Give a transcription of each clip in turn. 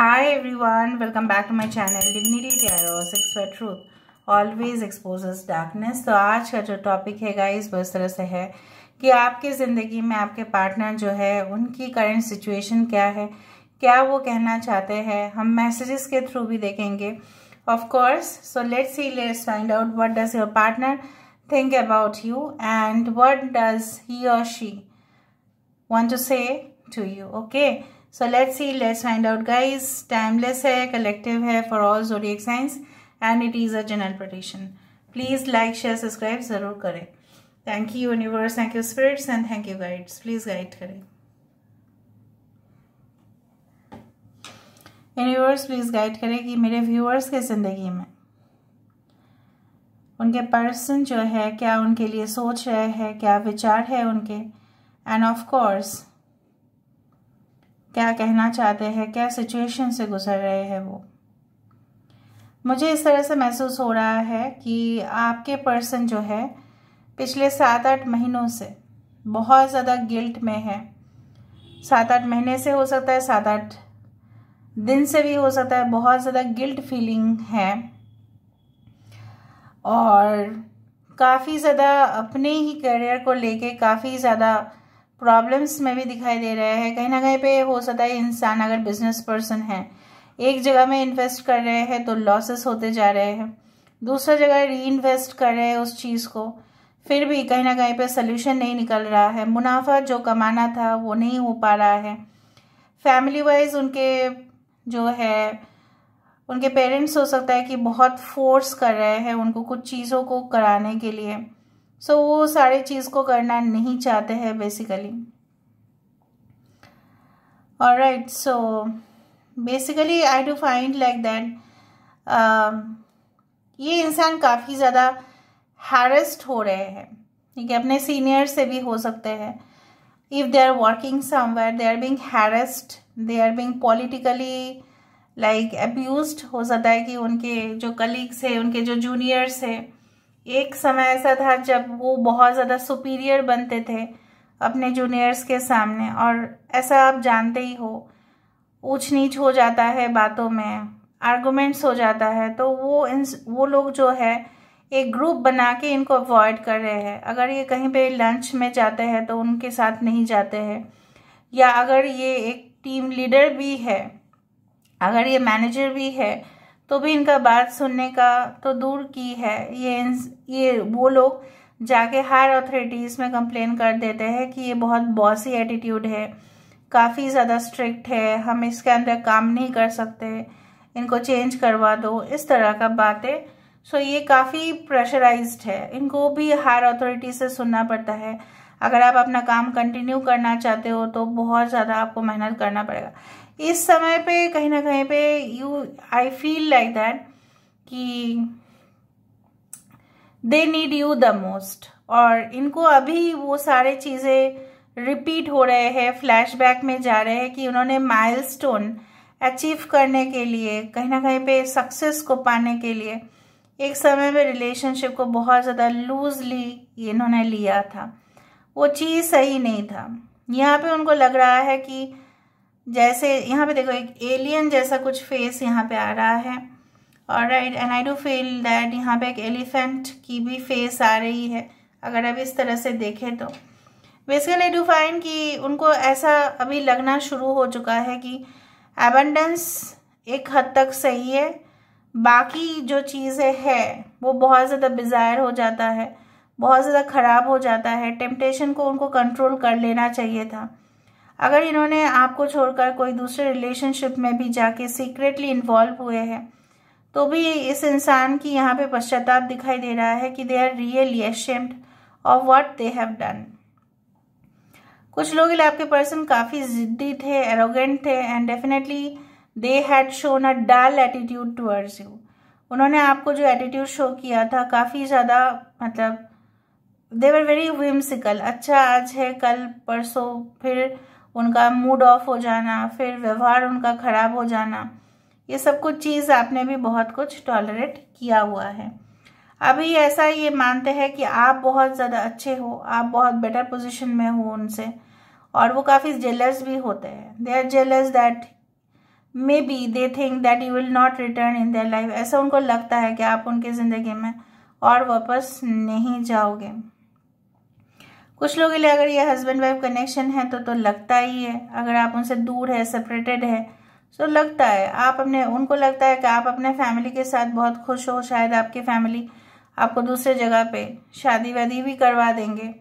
High everyone welcome back to my channel Tarot 6 for Truth तो आज का जो टॉपिक है गाइस वो इस तरह से है कि आपकी ज़िंदगी में आपके पार्टनर जो है उनकी करंट सिचुएशन क्या है क्या वो कहना चाहते हैं हम मैसेजेस के थ्रू भी देखेंगे of course so let's see let's find out what does your partner think about you and what does he और she want to say to you okay so let's see let's find out guys timeless है collective है for all zodiac signs and it is a general prediction please like share subscribe ज़रूर करें thank you universe thank you spirits and thank you guides please guide करें universe please guide करें कि मेरे viewers के ज़िंदगी में उनके पर्सन जो है क्या उनके लिए सोच रहे हैं क्या विचार है उनके एंड ऑफ कोर्स क्या कहना चाहते हैं क्या सिचुएशन से गुजर रहे हैं वो मुझे इस तरह से महसूस हो रहा है कि आपके पर्सन जो है पिछले सात आठ महीनों से बहुत ज़्यादा गिल्ट में है सात आठ महीने से हो सकता है सात आठ दिन से भी हो सकता है बहुत ज़्यादा गिल्ट फीलिंग है और काफ़ी ज़्यादा अपने ही करियर को लेके काफ़ी ज़्यादा प्रॉब्लम्स में भी दिखाई दे रहे हैं कहीं ना कहीं पे हो सकता है इंसान अगर बिजनेस पर्सन है एक जगह में इन्वेस्ट कर रहे हैं तो लॉसेस होते जा रहे हैं दूसरा जगह री इन्वेस्ट कर रहे हैं उस चीज़ को फिर भी कहीं ना कहीं पे सोल्यूशन नहीं निकल रहा है मुनाफा जो कमाना था वो नहीं हो पा रहा है फैमिली वाइज उनके जो है उनके पेरेंट्स हो सकता है कि बहुत फोर्स कर रहे हैं उनको कुछ चीज़ों को कराने के लिए सो so, वो सारे चीज़ को करना नहीं चाहते हैं बेसिकली और right so basically I do find like that ये इंसान काफ़ी ज़्यादा हैरेस्ड हो रहे हैं ठीक है अपने सीनियर से भी हो सकते हैं if they are working somewhere they are being harassed they are being politically like abuse हो सकता है कि उनके जो कलीग्स हैं उनके जो जूनियर्स है एक समय ऐसा था जब वो बहुत ज़्यादा सुपीरियर बनते थे अपने जूनियर्स के सामने और ऐसा आप जानते ही हो ऊँच नीच हो जाता है बातों में आर्गूमेंट्स हो जाता है तो वो इन वो लोग जो है एक ग्रुप बना के इनको अवॉइड कर रहे हैं अगर ये कहीं पे लंच में जाते हैं तो उनके साथ नहीं जाते हैं या अगर ये एक टीम लीडर भी है अगर ये मैनेजर भी है तो भी इनका बात सुनने का तो दूर की है ये ये वो लोग जाके हायर अथॉरिटीज़ में कंप्लेन कर देते हैं कि ये बहुत बॉसी एटीट्यूड है काफ़ी ज़्यादा स्ट्रिक्ट है हम इसके अंदर काम नहीं कर सकते इनको चेंज करवा दो इस तरह का बातें सो ये काफ़ी प्रेशराइज्ड है इनको भी हायर अथॉरिटी से सुनना पड़ता है अगर आप अपना काम कंटिन्यू करना चाहते हो तो बहुत ज़्यादा आपको मेहनत करना पड़ेगा इस समय पे कहीं ना कहीं पे you I feel like that कि they need you the most और इनको अभी वो सारे चीज़ें रिपीट हो रहे हैं फ्लैशबैक में जा रहे हैं कि उन्होंने माइलस्टोन अचीव करने के लिए कहीं ना कहीं पे सक्सेस को पाने के लिए एक समय में रिलेशनशिप को बहुत ज़्यादा लूजली इन्होंने लिया था वो चीज़ सही नहीं था यहाँ पे उनको लग रहा है कि जैसे यहाँ पे देखो एक एलियन जैसा कुछ फेस यहाँ पे आ रहा है और right and I do feel that यहाँ पे एक एलिफेंट की भी फेस आ रही है अगर अब इस तरह से देखें तो बेसिकली आई डू फाइन कि उनको ऐसा अभी लगना शुरू हो चुका है कि एबंडेंस एक हद तक सही है बाकी जो चीज़ें है वो बहुत ज़्यादा बिज़ायर हो जाता है बहुत ज़्यादा ख़राब हो जाता है टेम्पटेशन को उनको कंट्रोल कर लेना चाहिए था अगर इन्होंने आपको छोड़कर कोई दूसरे रिलेशनशिप में भी जाके सीक्रेटली इन्वॉल्व हुए हैं तो भी इस इंसान की यहाँ पे पश्चाताप दिखाई दे रहा है कि they are really ashamed of what they have done कुछ लोग आपके पर्सन काफ़ी जिद्दी थे एरोगेंट थे and definitely they had shown a dull attitude towards you उन्होंने आपको जो एटीट्यूड शो किया था काफ़ी ज़्यादा मतलब दे वर वेरी विम्सिकल अच्छा आज है कल परसों फिर उनका मूड ऑफ हो जाना फिर व्यवहार उनका खराब हो जाना ये सब कुछ चीज़ आपने भी बहुत कुछ टॉलरेट किया हुआ है अभी ऐसा ये मानते हैं कि आप बहुत ज़्यादा अच्छे हो आप बहुत बेटर पोजिशन में हो उनसे और वो काफ़ी जेलस भी होते हैं they are jealous that may be they think that you will not return in their life ऐसा उनको लगता है कि आप उनकी ज़िंदगी में और वापस नहीं जाओगे कुछ लोगों के लिए अगर ये हस्बैंड वाइफ कनेक्शन है तो तो लगता ही है अगर आप उनसे दूर है सेपरेटेड है सो तो लगता है आप अपने उनको लगता है कि आप अपने फैमिली के साथ बहुत खुश हो शायद आपकी फैमिली आपको दूसरे जगह पे शादी वादी भी करवा देंगे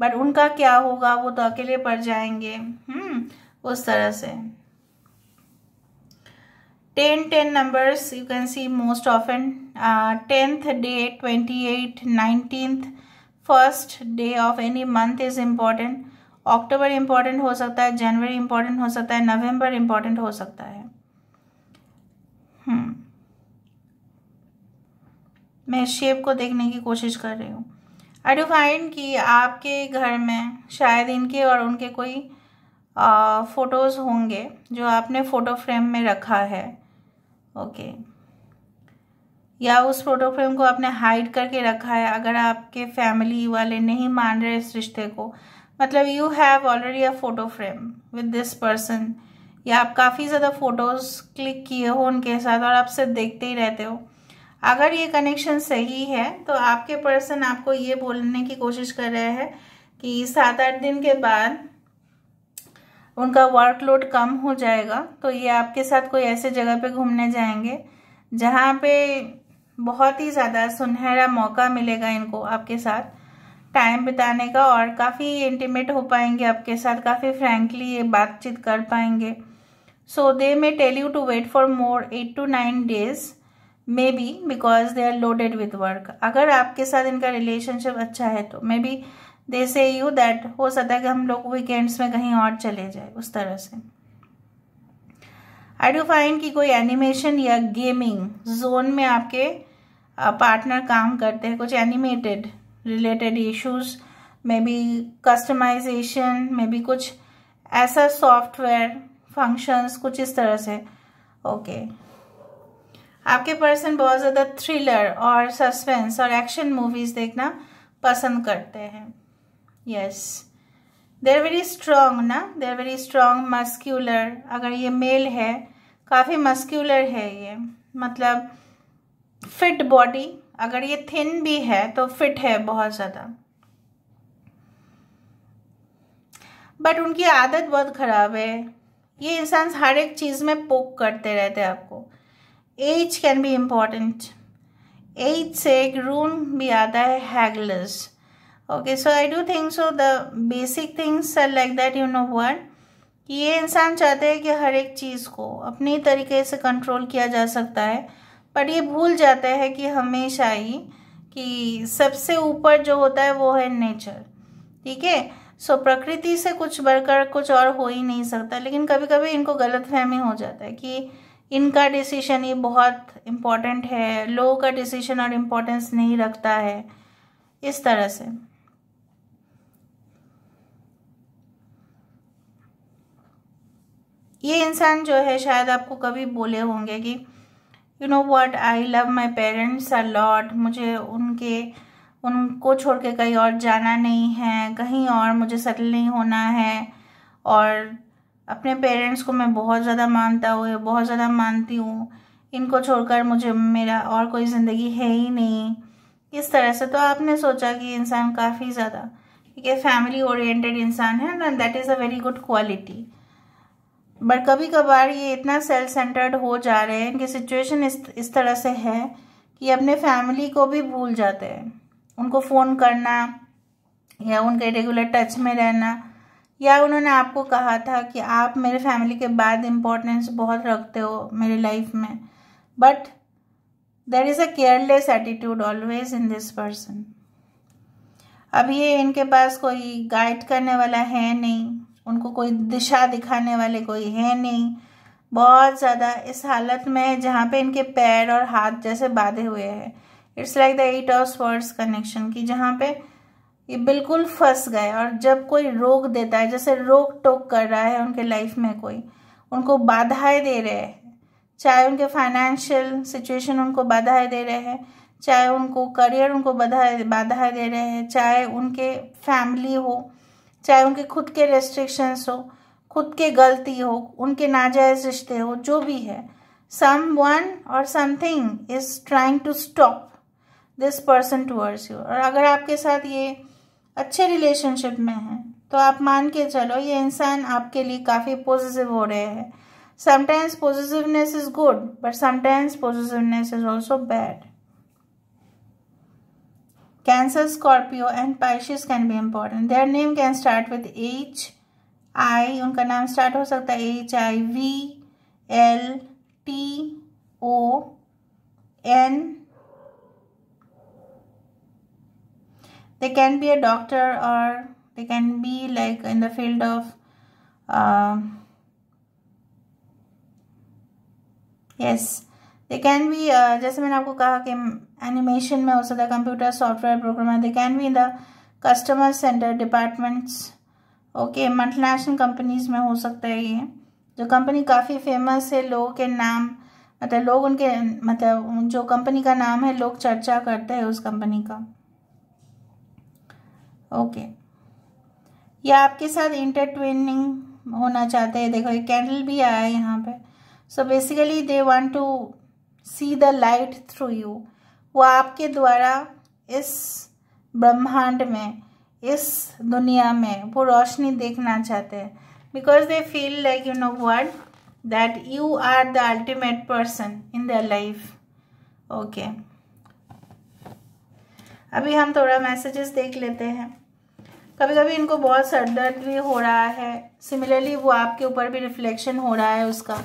बट उनका क्या होगा वो तो अकेले पड़ जाएंगे हम्म उस तरह से ten ten numbers you can see most often tenth day twenty eight nineteenth first day of any month is important October important हो सकता है जनवरी इम्पॉर्टेंट हो सकता है नवंबर इम्पॉर्टेंट हो सकता है hmm. मैं शेप को देखने की कोशिश कर रही हूँ आई डू फाइंड कि आपके घर में शायद इनके और उनके कोई फ़ोटोज़ होंगे जो आपने फ़ोटो फ्रेम में रखा है ओके okay. या उस फोटो फ्रेम को आपने हाइड करके रखा है अगर आपके फैमिली वाले नहीं मान रहे इस रिश्ते को मतलब you have already a photo frame with this person या आप काफ़ी ज़्यादा फ़ोटोज़ क्लिक किए हो उनके साथ और आप सिर्फ देखते ही रहते हो अगर ये कनेक्शन सही है तो आपके पर्सन आपको ये बोलने की कोशिश कर रहे हैं कि सात आठ दिन के बाद उनका वर्कलोड कम हो जाएगा तो ये आपके साथ कोई ऐसे जगह पे घूमने जाएंगे जहाँ पे बहुत ही ज़्यादा सुनहरा मौका मिलेगा इनको आपके साथ टाइम बिताने का और काफ़ी इंटीमेट हो पाएंगे आपके साथ काफ़ी फ्रेंकली ये बातचीत कर पाएंगे so they may tell you to wait for more eight to nine days may be because they are loaded with work अगर आपके साथ इनका रिलेशनशिप अच्छा है तो मे बी दे से यू दैट हो सकता है कि हम लोग वीकेंड्स में कहीं और चले जाए उस तरह से आई डू फाइंड कि कोई एनिमेशन या गेमिंग जोन में आपके पार्टनर काम करते हैं कुछ animated related issues may be customization may be कुछ ऐसा सॉफ्टवेयर फंक्शंस कुछ इस तरह से ओके okay. आपके पर्सन बहुत ज़्यादा थ्रिलर और सस्पेंस और एक्शन मूवीज़ देखना पसंद करते हैं यस देर वेरी स्ट्रॉन्ग ना they are very strong muscular अगर ये मेल है काफ़ी मस्क्यूलर है ये मतलब फिट बॉडी अगर ये थिन भी है तो फिट है बहुत ज़्यादा बट उनकी आदत बहुत ख़राब है ये इंसान हर एक चीज़ में पोक करते रहते हैं आपको age can be important age से एक रून भी आता है Hagalaz okay so I do think so the basic things are like that you know word ये इंसान चाहते हैं कि हर एक चीज़ को अपने तरीके से कंट्रोल किया जा सकता है पर ये भूल जाता है कि हमेशा ही कि सबसे ऊपर जो होता है वो है नेचर ठीक है सो प्रकृति से कुछ बढ़कर कुछ और हो ही नहीं सकता लेकिन कभी कभी इनको गलत फहमी हो जाता है कि इनका डिसीशन ये बहुत इम्पॉर्टेंट है लोगों का डिसीशन और इम्पोर्टेंस नहीं रखता है इस तरह से ये इंसान जो है शायद आपको कभी बोले होंगे कि you know what I love my parents a lot मुझे उनके उनको छोड़ के कहीं और जाना नहीं है कहीं और मुझे सेटल नहीं होना है और अपने पेरेंट्स को मैं बहुत ज़्यादा मानता हूँ बहुत ज़्यादा मानती हूँ इनको छोड़कर मुझे मेरा और कोई ज़िंदगी है ही नहीं इस तरह से तो आपने सोचा कि इंसान काफ़ी ज़्यादा क्योंकि फैमिली ओरिएंटेड इंसान है ना that is a very good quality but कभी कभार ये इतना सेल्फ सेंटर्ड हो जा रहे हैं कि सिचुएशन इस इस तरह से है कि अपने फैमिली को भी भूल जाते हैं उनको फ़ोन करना या उनके रेगुलर टच में रहना या उन्होंने आपको कहा था कि आप मेरे फैमिली के बाद इम्पोर्टेंस बहुत रखते हो मेरे लाइफ में but there is a careless attitude always in this person अब ये इनके पास कोई गाइड करने वाला है नहीं उनको कोई दिशा दिखाने वाले कोई है नहीं बहुत ज़्यादा इस हालत में है जहाँ पे इनके पैर और हाथ जैसे बांधे हुए हैं it's like the eight of swords connection की जहाँ पे ये बिल्कुल फंस गए और जब कोई रोक देता है जैसे रोक टोक कर रहा है उनके लाइफ में कोई उनको बाधाएं दे रहे हैं चाहे उनके फाइनेंशियल सिचुएशन उनको बाधाएं दे रहे हैं चाहे उनको करियर उनको बाधाएं बाधाएं दे रहे हैं चाहे उनके फैमिली हो चाहे उनके खुद के रेस्ट्रिक्शंस हो खुद के गलती हो उनके नाजायज रिश्ते हो जो भी है सम वन और something is trying to stop this person towards you और अगर आपके साथ ये अच्छे रिलेशनशिप में है तो आप मान के चलो ये इंसान आपके लिए काफ़ी पॉजिटिव हो रहे हैं sometimes positiveness is good but sometimes positiveness is also bad Cancer, Scorpio and Pisces can be important. Their name can start with H, I. उनका नाम start हो सकता है H, I, V, L, T, O, N. They can be a doctor or they can be like in the field of uh, yes they can be जैसे मैंने आपको कहा कि एनिमेशन में हो सकता है computer software programmer they can be in the customer center departments okay multinational companies में हो सकता है ये जो कंपनी काफ़ी फेमस है लोगों के नाम मतलब लोग उनके मतलब जो कंपनी का नाम है लोग चर्चा करते हैं उस कंपनी का ओके okay. या आपके साथ इंटरटेनिंग होना चाहते हैं देखो ये कैंडल भी आया है यहाँ पे so basically they want to see the light through you वो आपके द्वारा इस ब्रह्मांड में इस दुनिया में वो रोशनी देखना चाहते हैं because they feel like you know word that you are the ultimate person in the life okay अभी हम थोड़ा मैसेजेस देख लेते हैं कभी कभी इनको बहुत सर दर्द भी हो रहा है सिमिलरली वो आपके ऊपर भी रिफ्लेक्शन हो रहा है उसका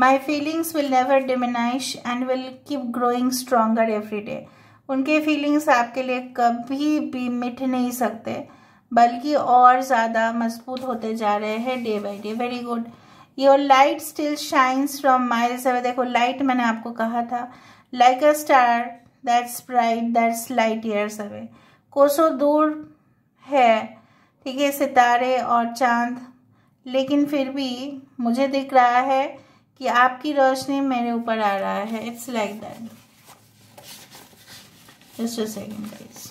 my feelings will never diminish and will keep growing stronger every day उनके फीलिंग्स आपके लिए कभी भी मिट नहीं सकते बल्कि और ज़्यादा मजबूत होते जा रहे हैं day by day very good your light still shines from miles away देखो लाइट मैंने आपको कहा था like a star that's bright that's light years away कोसो दूर है ठीक है सितारे और चांद लेकिन फिर भी मुझे दिख रहा है कि आपकी रोशनी मेरे ऊपर आ रहा है it's like that second guys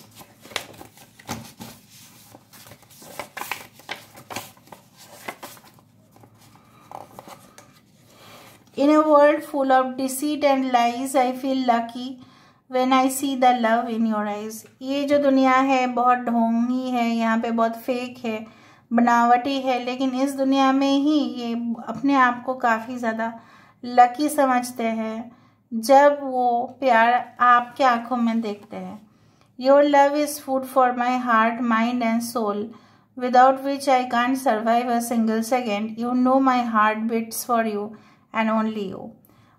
in a world full of deceit and lies I feel lucky when I see the love in your eyes ये जो दुनिया है बहुत ढोंगी है यहाँ पे बहुत फेक है बनावटी है लेकिन इस दुनिया में ही ये अपने आप को काफ़ी ज़्यादा लकी समझते हैं जब वो प्यार आपके आंखों में देखते हैं your love is food for my heart mind and soul without which I can survive a single second you know my heart beats for you and only you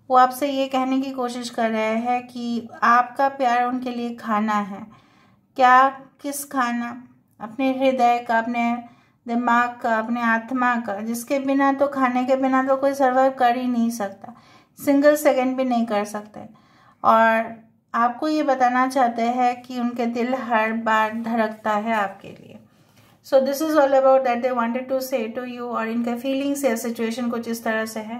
वो आपसे ये कहने की कोशिश कर रहे हैं कि आपका प्यार उनके लिए खाना है क्या किस खाना अपने हृदय का अपने दिमाग का अपने आत्मा का जिसके बिना तो खाने के बिना तो कोई सर्वाइव कर ही नहीं सकता सिंगल सेकेंड भी नहीं कर सकते और आपको ये बताना चाहते हैं कि उनके दिल हर बार धड़कता है आपके लिए so this is all about that they wanted to say to you और इनके फीलिंग्स या सिचुएशन कुछ इस तरह से है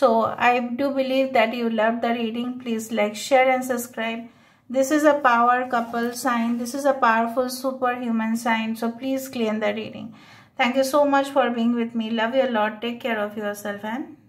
so I do believe that you love the reading please like share and subscribe This is a power couple sign. This is a powerful superhuman sign. So please clean the reading. Thank you so much for being with me. Love you a lot. Take care of yourself and